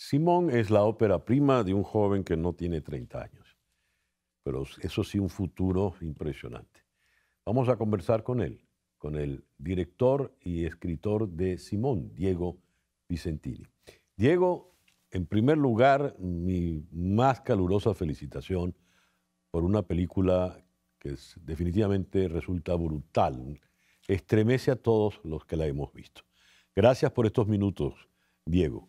Simón es la ópera prima de un joven que no tiene 30 años, pero eso sí un futuro impresionante. Vamos a conversar con él, con el director y escritor de Simón, Diego Vicentini. Diego, en primer lugar, mi más calurosa felicitación por una película que definitivamente resulta brutal. Estremece a todos los que la hemos visto. Gracias por estos minutos, Diego.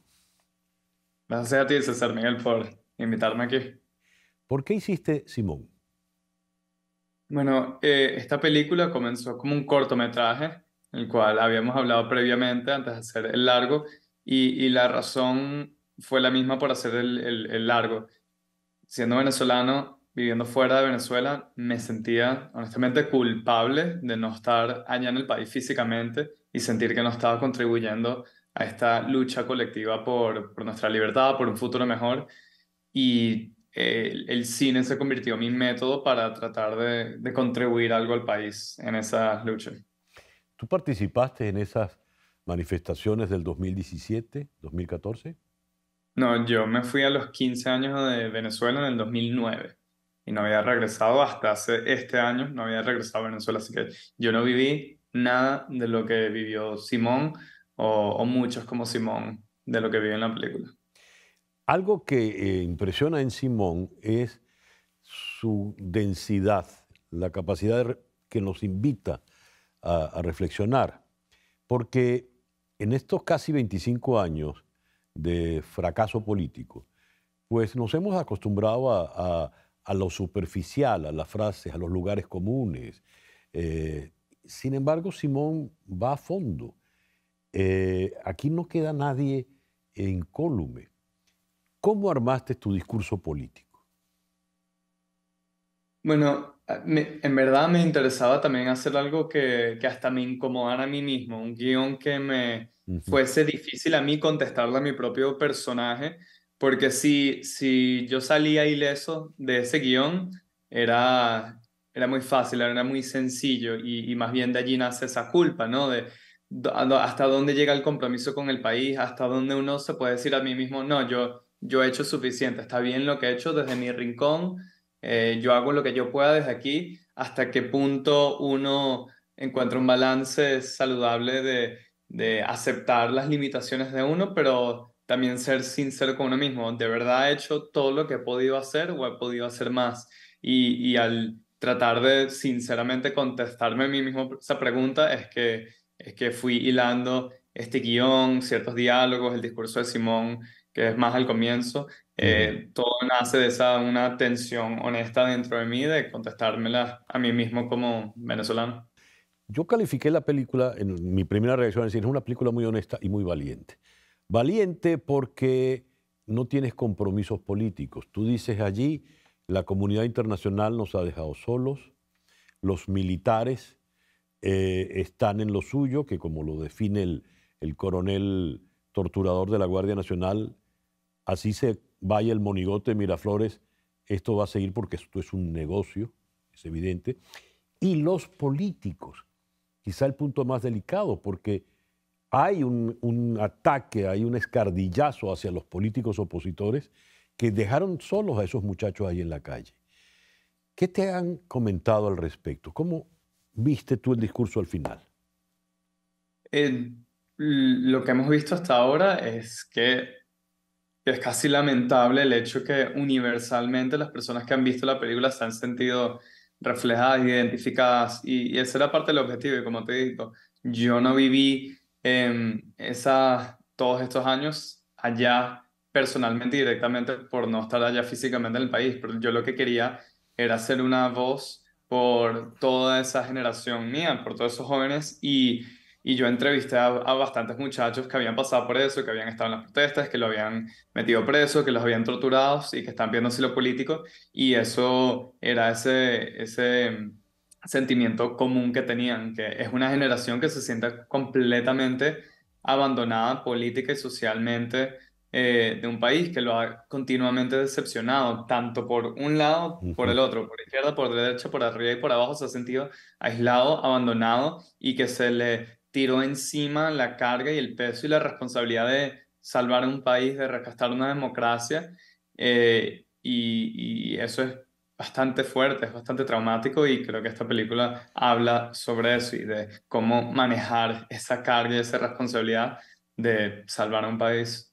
Gracias a ti, César Miguel, por invitarme aquí. ¿Por qué hiciste Simón? Bueno, eh, esta película comenzó como un cortometraje, el cual habíamos hablado previamente antes de hacer el largo, y, la razón fue la misma por hacer el, largo. Siendo venezolano, viviendo fuera de Venezuela, me sentía honestamente culpable de no estar allá en el país físicamente y sentir que no estaba contribuyendo a esta lucha colectiva por, por nuestra libertad, por un futuro mejor. Y eh, el cine se convirtió en mi método para tratar de, contribuir algo al país en esa lucha. ¿Tú participaste en esas manifestaciones del 2017, 2014? No, yo me fui a los 15 años de Venezuela en el 2009 y no había regresado hasta hace este año, no había regresado a Venezuela, así que yo no viví nada de lo que vivió Simón, o, muchos como Simón de lo que vive en la película. Algo que eh, impresiona en Simón es su densidad, la capacidad que nos invita a, reflexionar, porque en estos casi 25 años de fracaso político, pues nos hemos acostumbrado a, lo superficial, a las frases, a los lugares comunes. Eh, sin embargo, Simón va a fondo eh, aquí no queda nadie incólume. ¿Cómo armaste tu discurso político? Bueno, en verdad me interesaba también hacer algo que, hasta me incomodara a mí mismo, un guión que me fuese difícil a mí contestarle a mi propio personaje, porque si, si yo salía ileso de ese guión, era, era muy fácil, era muy sencillo, y, y más bien de allí nace esa culpa, ¿no? De, hasta dónde llega el compromiso con el país, hasta dónde uno se puede decir a mí mismo, no, yo, yo he hecho suficiente, está bien lo que he hecho desde mi rincón, eh, yo hago lo que yo pueda desde aquí, hasta qué punto uno encuentra un balance saludable de, de aceptar las limitaciones de uno, pero también ser sincero con uno mismo, de verdad he hecho todo lo que he podido hacer o he podido hacer más. y al tratar de sinceramente contestarme a mí mismo esa pregunta es que es que fui hilando este guión, ciertos diálogos, el discurso de Simón, que es más al comienzo, eh, todo nace de esa una tensión honesta dentro de mí de contestármela a mí mismo como venezolano. Yo califiqué la película, en mi primera reacción es una película muy honesta y muy valiente. Valiente porque no tienes compromisos políticos. Tú dices allí, la comunidad internacional nos ha dejado solos, los militares eh, están en lo suyo, que como lo define el, coronel torturador de la Guardia Nacional, así se vaya el monigote Miraflores, esto va a seguir porque esto es un negocio, es evidente. Y los políticos, quizá el punto más delicado, porque hay un, un, ataque, hay un escardillazo hacia los políticos opositores que dejaron solos a esos muchachos ahí en la calle. ¿Qué te han comentado al respecto? ¿Cómo viste tú el discurso al final? lo que hemos visto hasta ahora es que es casi lamentable el hecho que universalmente las personas que han visto la película se han sentido reflejadas, identificadas, y, ese esa era parte del objetivo, y como te digo, yo no viví eh, esa, todos estos años allá personalmente y directamente por no estar allá físicamente en el país, pero yo lo que quería era ser una voz por toda esa generación mía, por todos esos jóvenes y, y yo entrevisté a, bastantes muchachos que habían pasado por eso, que habían estado en las protestas, que lo habían metido preso, que los habían torturado y que están viendo lo político y eso era ese, ese sentimiento común que tenían, que es una generación que se siente completamente abandonada política y socialmente eh, de un país que lo ha continuamente decepcionado, tanto por un lado, por el otro, por izquierda, por derecha, por arriba y por abajo, se ha sentido aislado, abandonado y que se le tiró encima la carga y el peso y la responsabilidad de salvar un país, de rescatar una democracia. Eh, y, eso es bastante fuerte, es bastante traumático y creo que esta película habla sobre eso y de cómo manejar esa carga y esa responsabilidad de salvar un país